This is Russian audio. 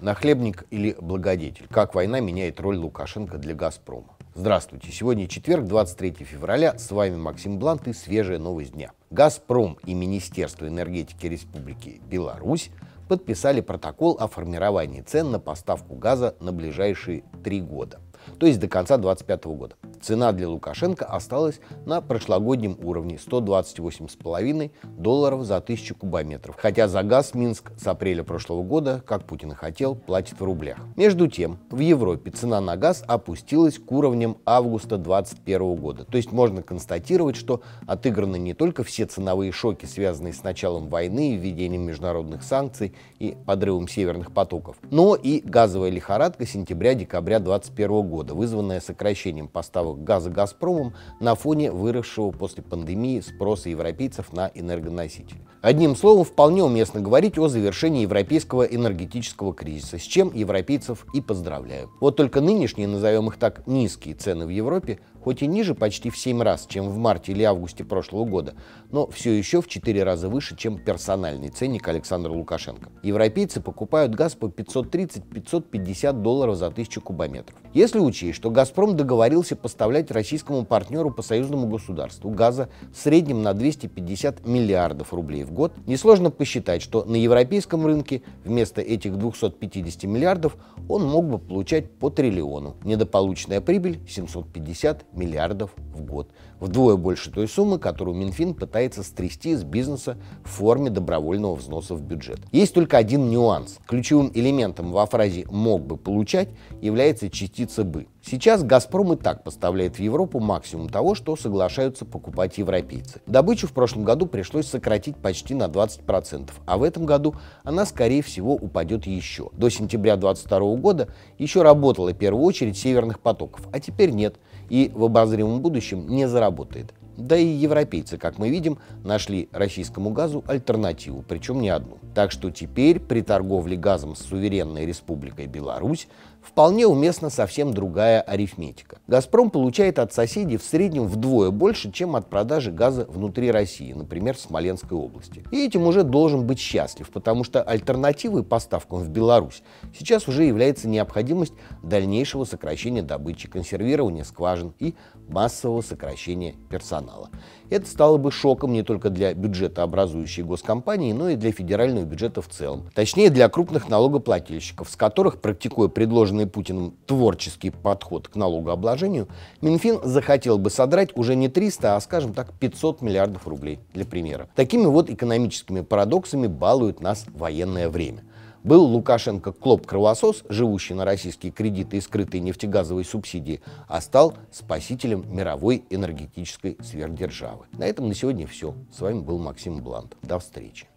Нахлебник или благодетель. Как война меняет роль Лукашенко для «Газпрома». Здравствуйте. Сегодня четверг, 23 февраля. С вами Максим Блант и свежая новость дня. «Газпром» и Министерство энергетики Республики Беларусь подписали протокол о формировании цен на поставку газа на ближайшие три года, то есть до конца 2025 года. Цена для Лукашенко осталась на прошлогоднем уровне 128,5 долларов за 1000 кубометров, хотя за газ Минск с апреля прошлого года, как Путин и хотел, платит в рублях. Между тем, в Европе цена на газ опустилась к уровням августа 2021 года, то есть можно констатировать, что отыграны не только все ценовые шоки, связанные с началом войны введением международных санкций и подрывом северных потоков, но и газовая лихорадка сентября-декабря 2021 года, вызванная сокращением поставок поставок газа «Газпромом» на фоне выросшего после пандемии спроса европейцев на энергоносители. Одним словом, вполне уместно говорить о завершении европейского энергетического кризиса, с чем европейцев и поздравляю. Вот только нынешние, назовем их так, низкие цены в Европе хоть и ниже почти в 7 раз, чем в марте или августе прошлого года, но все еще в 4 раза выше, чем персональный ценник Александра Лукашенко. Европейцы покупают газ по 530-550 долларов за 1000 кубометров. Если учесть, что «Газпром» договорился поставлять российскому партнеру по союзному государству газа в среднем на 250 миллиардов рублей в год, несложно посчитать, что на европейском рынке вместо этих 250 миллиардов он мог бы получать по триллиону. Недополученная прибыль 750 миллиардов миллиардов в год. Вдвое больше той суммы, которую Минфин пытается стрясти из бизнеса в форме добровольного взноса в бюджет. Есть только один нюанс. Ключевым элементом во фразе «мог бы получать» является частица «бы». Сейчас «Газпром» и так поставляет в Европу максимум того, что соглашаются покупать европейцы. Добычу в прошлом году пришлось сократить почти на 20%, а в этом году она, скорее всего, упадет еще. До сентября 2022 года еще работала в первую очередь северных потоков, а теперь нет. И в обозримом будущем не заработает. Да и европейцы, как мы видим, нашли российскому газу альтернативу, причем не одну. Так что теперь при торговле газом с суверенной республикой Беларусь вполне уместна совсем другая арифметика. «Газпром» получает от соседей в среднем вдвое больше, чем от продажи газа внутри России, например, в Смоленской области. И этим уже должен быть счастлив, потому что альтернативой поставкам в Беларусь сейчас уже является необходимость дальнейшего сокращения добычи, консервирования скважин и массового сокращения персонала. Это стало бы шоком не только для бюджета образующей госкомпании, но и для федерального бюджета в целом. Точнее, для крупных налогоплательщиков, с которых, практикуя предложенные предложенный Путиным творческий подход к налогообложению, Минфин захотел бы содрать уже не 300, а, скажем так, 500 миллиардов рублей, для примера. Такими вот экономическими парадоксами балует нас военное время. Был Лукашенко клоп-кровосос, живущий на российские кредиты и скрытые нефтегазовые субсидии, а стал спасителем мировой энергетической сверхдержавы. На этом на сегодня все. С вами был Максим Блант. До встречи.